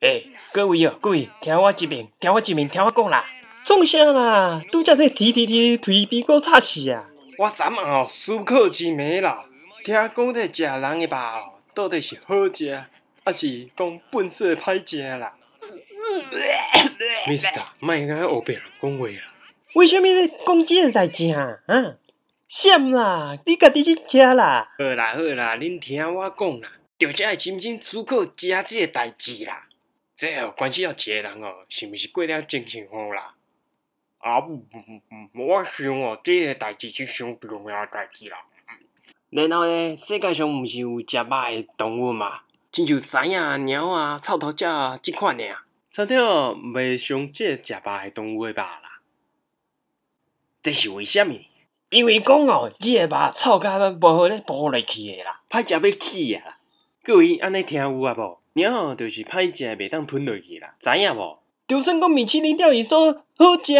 哎，各位哦，各位，听我一面，听我一面，听我讲啦。种啥啦？拄则在提提提，推比个差事啊。我昨暗哦，思考之迷啦。听讲在食人的肉，到底是好食，还是讲粪色歹食啦？Mister，卖 𠰻 后边人讲话啦。为什么咧讲即个代志啊？哈，闪啦！你家己去食啦。好啦好啦，恁听我讲啦。就只爱亲情足够，食即个代志啦。即个关系到一个人哦，是毋是过了真幸福啦？啊，毋毋毋，我想哦，即个代志是上重要诶代志啦。然后呢，世界上毋是有食肉诶动物嘛？亲像狮啊、猫啊、臭头鸟啊即款诶啊。煞掉袂上个食肉诶动物吧啦？这是为虾米？因为讲哦，即个肉臭甲要无好咧煲落去诶啦，歹食欲死啊！各位安尼听有啊无？猫吼就是歹食，袂当吞落去啦，知影无？就算讲米其林料理所好食，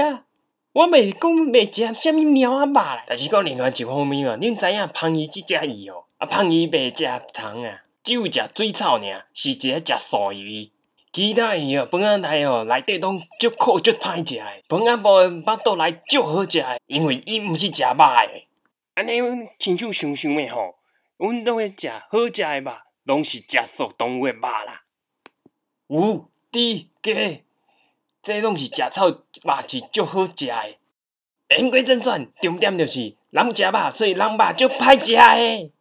我袂讲袂食虾米猫啊肉啦。但是讲另外一方面哦，恁知影胖鱼即只鱼哦，啊胖鱼袂食虫啊，只有食水草尔，是一个食素鱼。其他鱼哦，本仔来哦，内底拢足苦足歹食诶。本仔无诶，巴肚内足好食诶，因为伊毋是食肉诶。安尼，亲手想想诶吼，阮拢会食好食诶肉。拢是食素动物诶肉啦，有猪鸡，这拢是食草肉，是足好食诶。言归正传，重点就是人食肉，所以人肉足歹食诶。